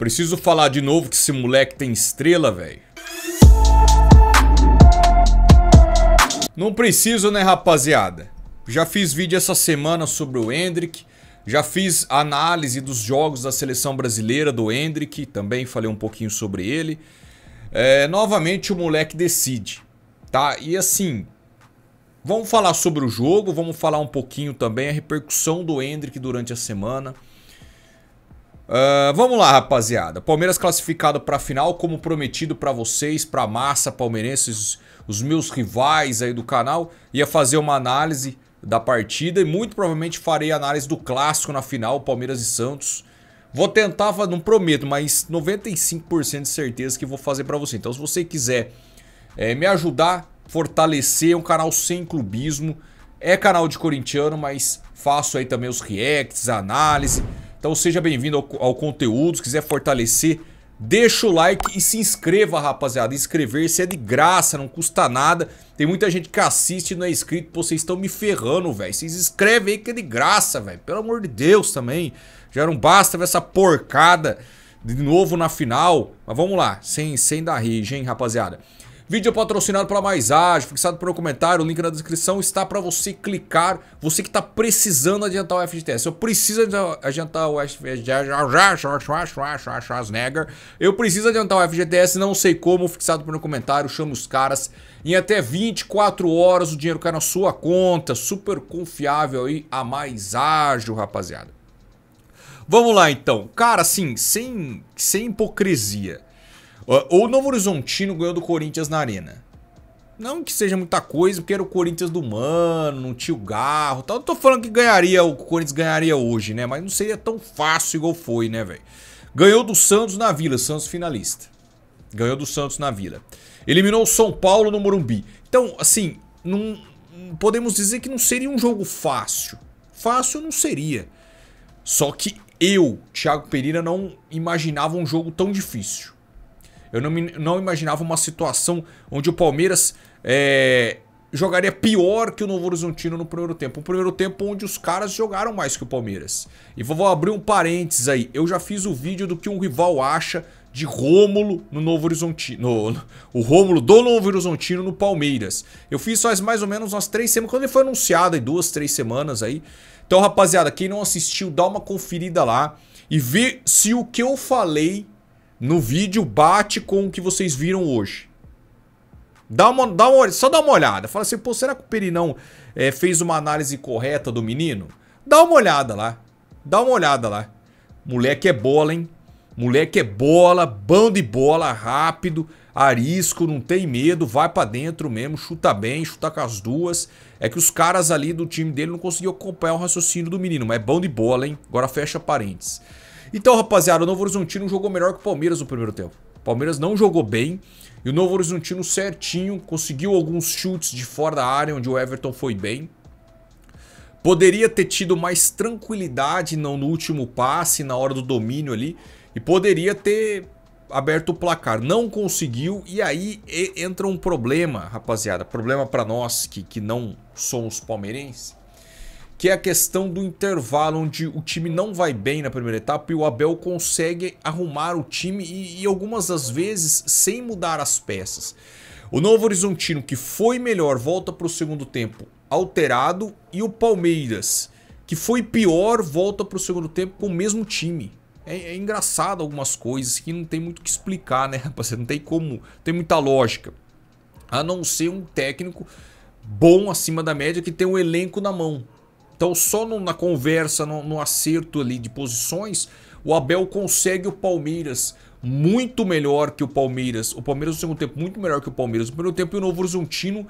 Preciso falar de novo que esse moleque tem estrela, velho. Não preciso, né, rapaziada? Já fiz vídeo essa semana sobre o Hendrick. Já fiz análise dos jogos da seleção brasileira do Hendrick. Também falei um pouquinho sobre ele. É, novamente, o moleque decide. Tá? E assim, Vamos falar sobre o jogo, vamos falar um pouquinho também a repercussão do Hendrick durante a semana. Uh, vamos lá, rapaziada. Palmeiras classificado para a final, como prometido para vocês, para a massa palmeirenses, os meus rivais aí do canal. Ia fazer uma análise da partida e muito provavelmente farei análise do clássico na final, Palmeiras e Santos. Vou tentar, não prometo, mas 95% de certeza que vou fazer para você. Então, se você quiser é, me ajudar, fortalecer, é um canal sem clubismo. É canal de corintiano, mas faço aí também os reacts, análise. Então seja bem-vindo ao, ao, conteúdo. Se quiser fortalecer, deixa o like e se inscreva, rapaziada. Inscrever-se é de graça, não custa nada. Tem muita gente que assiste e não é inscrito. vocês estão me ferrando, velho. Vocês escrevem aí que é de graça, velho. Pelo amor de Deus também. Já não basta ver essa porcada de novo na final. Mas vamos lá, sem, sem dar rage, hein, rapaziada. Vídeo é patrocinado pela Mais Ágil, fixado pelo comentário, o link na descrição está para você clicar. Você que está precisando adiantar o FGTS. Eu preciso adiantar o FGTS. Eu preciso adiantar o FGTS, não sei como, fixado pelo comentário, chama os caras. Em até 24 horas o dinheiro cai na sua conta. Super confiável aí, a Mais Ágil, rapaziada. Vamos lá então. Cara, assim, sem, sem hipocrisia. Ou o Novo Horizontino ganhou do Corinthians na Arena. Não que seja muita coisa, porque era o Corinthians do Mano, não tinha o Garro tal. Não tô falando que ganharia, o Corinthians ganharia hoje, né? Mas não seria tão fácil igual foi, né, velho? Ganhou do Santos na Vila, Santos finalista. Ganhou do Santos na Vila. Eliminou o São Paulo no Morumbi. Então, assim, não, podemos dizer que não seria um jogo fácil. Fácil não seria. Só que eu, Thiago Pereira, não imaginava um jogo tão difícil. Eu não, me, não imaginava uma situação onde o Palmeiras é, jogaria pior que o Novo Horizontino no primeiro tempo. o primeiro tempo onde os caras jogaram mais que o Palmeiras. E vou abrir um parênteses aí. Eu já fiz o vídeo do que um rival acha de Rômulo no Novo Horizontino. No, o Rômulo do Novo Horizontino no Palmeiras. Eu fiz faz mais ou menos umas três semanas. Quando ele foi anunciado aí, duas, três semanas aí. Então, rapaziada, quem não assistiu, dá uma conferida lá e vê se o que eu falei no vídeo bate com o que vocês viram hoje. Dá uma, dá uma, só dá uma olhada. Fala assim, pô, será que o Perinão é, eh, fez uma análise correta do menino? Dá uma olhada lá. Dá uma olhada lá. Moleque é bola, hein? Moleque é bola, bando de bola, rápido, arisco, não tem medo, vai para dentro mesmo, chuta bem, chuta com as duas. É que os caras ali do time dele não conseguiam acompanhar o raciocínio do menino, mas é bom de bola, hein? Agora fecha parênteses. Então, rapaziada, o Novo Horizontino jogou melhor que o Palmeiras no primeiro tempo. O Palmeiras não jogou bem e o Novo Horizontino certinho conseguiu alguns chutes de fora da área onde o Everton foi bem. Poderia ter tido mais tranquilidade não no último passe, na hora do domínio ali, e poderia ter aberto o placar. Não conseguiu e aí entra um problema, rapaziada. Problema para nós que, que não somos palmeirenses que é a questão do intervalo onde o time não vai bem na primeira etapa e o Abel consegue arrumar o time e, e algumas das vezes sem mudar as peças. O Novo Horizontino, que foi melhor, volta para o segundo tempo alterado e o Palmeiras, que foi pior, volta para o segundo tempo com o mesmo time. É, é, engraçado algumas coisas que não tem muito o que explicar, né, rapaziada? Não tem como, tem muita lógica. A não ser um técnico bom acima da média que tem um elenco na mão. Então, só na conversa, no, no acerto ali de posições, o Abel consegue o Palmeiras muito melhor que o Palmeiras. O Palmeiras no segundo tempo muito melhor que o Palmeiras. No primeiro tempo, o Novo Horizontino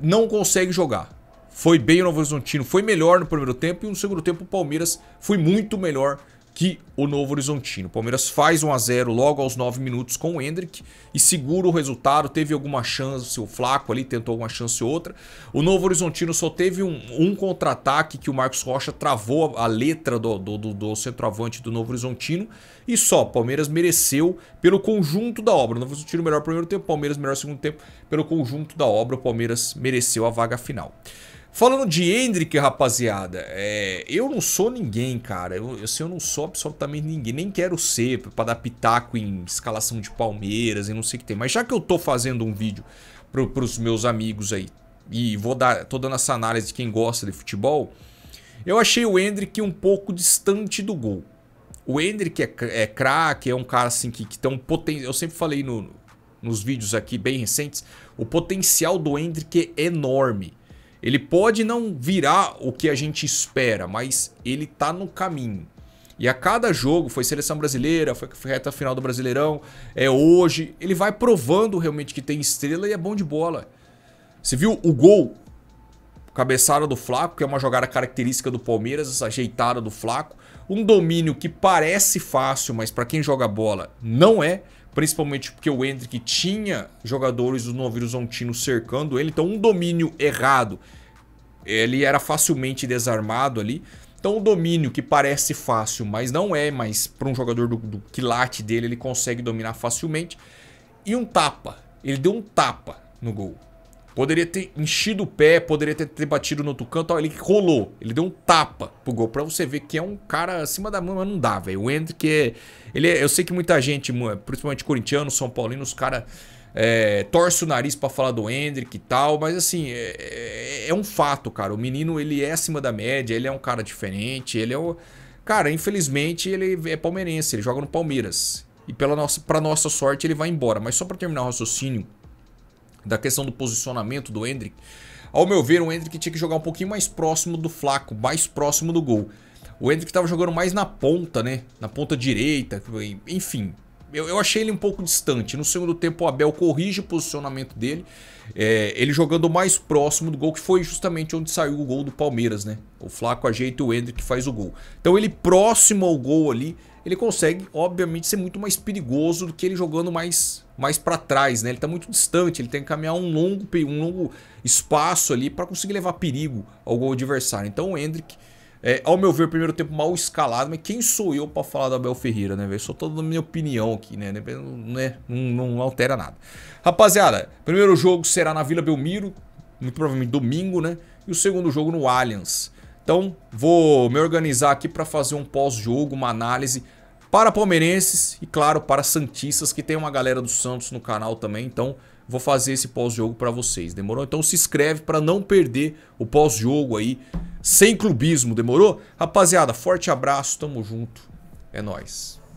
não consegue jogar. Foi bem o Novo Horizontino, foi melhor no primeiro tempo e no segundo tempo o Palmeiras foi muito melhor que o Novo Horizontino. O Palmeiras faz 1 a 0 logo aos 9 minutos com o Hendrick e segura o resultado. Teve alguma chance, o Flaco ali tentou alguma chance ou outra. O Novo Horizontino só teve um, um contra-ataque que o Marcos Rocha travou a, letra do, do, do, do centroavante do Novo Horizontino e só. Palmeiras mereceu pelo conjunto da obra. O Novo Horizontino melhor primeiro tempo, Palmeiras melhor segundo tempo. Pelo conjunto da obra, o Palmeiras mereceu a vaga final. Falando de Hendrick, rapaziada, é, eu não sou ninguém, cara. Eu, eu, assim, eu não sou absolutamente ninguém. Nem quero ser pra dar pitaco em escalação de Palmeiras e não sei o que tem. Mas já que eu tô fazendo um vídeo pro, pros meus amigos aí, e vou dar, tô dando essa análise de quem gosta de futebol, eu achei o Hendrick um pouco distante do gol. O Hendrick é, é craque, é um cara assim que, que tem um potencial. Eu sempre falei no, nos vídeos aqui bem recentes, o potencial do Hendrick é enorme. Ele pode não virar o que a gente espera, mas ele tá no caminho. E a cada jogo, foi seleção brasileira, foi reta final do Brasileirão, é hoje, ele vai provando realmente que tem estrela e é bom de bola. Você viu o gol cabeçada do Flaco, que é uma jogada característica do Palmeiras, essa ajeitada do Flaco, um domínio que parece fácil, mas para quem joga bola não é principalmente porque o Hendrick tinha jogadores do Novo Horizontino cercando ele, então um domínio errado, ele era facilmente desarmado ali. Então o domínio que parece fácil, mas não é, mas para um jogador do, do quilate dele, ele consegue dominar facilmente. E um tapa, ele deu um tapa no gol. Poderia ter enchido o pé, poderia ter, ter batido no outro canto. ele rolou. Ele deu um tapa pro gol. Pra você ver que é um cara acima da mão, mas não dá, velho. O Hendrick é, ele é, Eu sei que muita gente, principalmente corintiano, São Paulino, os caras é, torce o nariz para falar do Hendrick e tal, mas assim, é, é, é, um fato, cara. O menino, ele é acima da média, ele é um cara diferente, ele é o... Cara, infelizmente, ele é palmeirense, ele joga no Palmeiras. E pela nossa, pra nossa sorte, ele vai embora. Mas só para terminar o raciocínio da questão do posicionamento do Hendrick. Ao meu ver, o Hendrick tinha que jogar um pouquinho mais próximo do Flaco, mais próximo do gol. O Hendrick estava jogando mais na ponta, né? Na ponta direita, enfim. Eu, eu, achei ele um pouco distante. No segundo tempo, o Abel corrige o posicionamento dele. É, ele jogando mais próximo do gol, que foi justamente onde saiu o gol do Palmeiras, né? O Flaco ajeita e o Hendrick faz o gol. Então, ele próximo ao gol ali, ele consegue, obviamente, ser muito mais perigoso do que ele jogando mais mais para trás, né? Ele está muito distante, ele tem que caminhar um longo, um longo espaço ali para conseguir levar perigo ao gol adversário. Então o Hendrick, é, ao meu ver, primeiro tempo mal escalado, mas quem sou eu para falar do Abel Ferreira, né? Eu sou toda a minha opinião aqui, né? Não, é, né? não, não altera nada. Rapaziada, primeiro jogo será na Vila Belmiro, muito provavelmente domingo, né? E o segundo jogo no Allianz. Então, vou me organizar aqui para fazer um pós-jogo, uma análise para palmeirenses e, claro, para santistas, que tem uma galera do Santos no canal também. Então, vou fazer esse pós-jogo para vocês, demorou? Então se inscreve para não perder o pós-jogo aí, sem clubismo, demorou? Rapaziada, forte abraço, tamo junto. É nós.